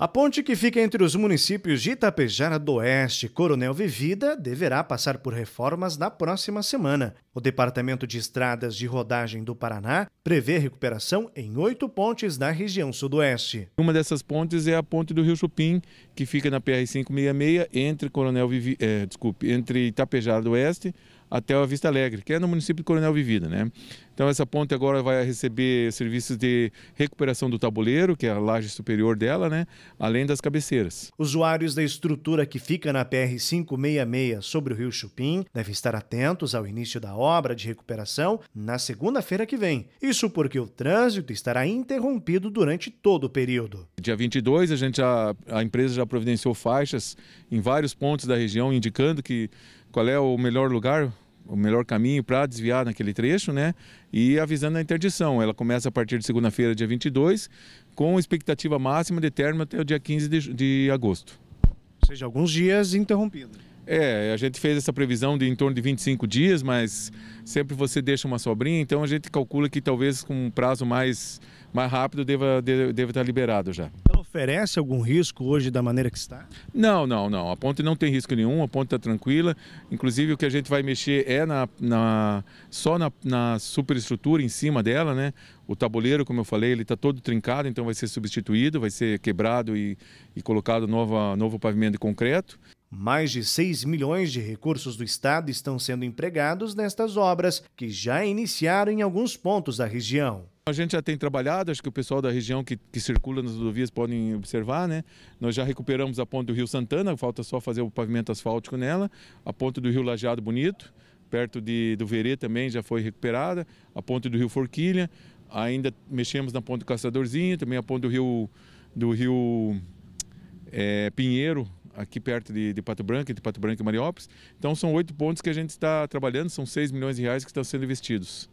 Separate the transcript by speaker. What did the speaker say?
Speaker 1: A ponte que fica entre os municípios de Itapejara do Oeste e Coronel Vivida deverá passar por reformas na próxima semana. O Departamento de Estradas de Rodagem do Paraná prevê recuperação em oito pontes da região sudoeste.
Speaker 2: Uma dessas pontes é a ponte do Rio Chupim, que fica na PR-566 entre, Coronel Vivi... É, desculpe, entre Itapejara do Oeste até a Vista Alegre, que é no município de Coronel Vivida, né? Então essa ponte agora vai receber serviços de recuperação do tabuleiro, que é a laje superior dela, né? além das cabeceiras.
Speaker 1: Usuários da estrutura que fica na PR-566 sobre o Rio Chupim devem estar atentos ao início da obra de recuperação na segunda-feira que vem.
Speaker 2: Isso porque o trânsito estará interrompido durante todo o período. Dia 22, a, gente já, a empresa já providenciou faixas em vários pontos da região, indicando que qual é o melhor lugar o melhor caminho para desviar naquele trecho, né? E avisando a interdição. Ela começa a partir de segunda-feira, dia 22, com expectativa máxima de término até o dia 15 de, de agosto. Ou seja, alguns dias interrompido. É, a gente fez essa previsão de em torno de 25 dias, mas sempre você deixa uma sobrinha, então a gente calcula que talvez com um prazo mais, mais rápido deva, deva, deva estar liberado já
Speaker 1: oferece algum risco hoje da maneira que está?
Speaker 2: Não, não, não. A ponte não tem risco nenhum, a ponte está tranquila. Inclusive o que a gente vai mexer é na, na só na, na superestrutura em cima dela, né? O tabuleiro, como eu falei, ele está todo trincado, então vai ser substituído, vai ser quebrado e, e colocado nova, novo pavimento de concreto. Mais de 6 milhões de recursos
Speaker 1: do Estado estão sendo empregados nestas obras, que já iniciaram em alguns pontos da
Speaker 2: região. A gente já tem trabalhado, acho que o pessoal da região que, que circula nas rodovias podem observar, né? Nós já recuperamos a ponte do Rio Santana, falta só fazer o pavimento asfáltico nela, a ponte do Rio Lajeado Bonito, perto de, do Verê também já foi recuperada, a ponte do Rio Forquilha, ainda mexemos na ponte do Caçadorzinho, também a ponte do Rio, do Rio é, Pinheiro, aqui perto de, de Pato Branco, entre Pato Branco e Mariópolis. Então são oito pontos que a gente está trabalhando, são 6 milhões de reais que estão sendo investidos.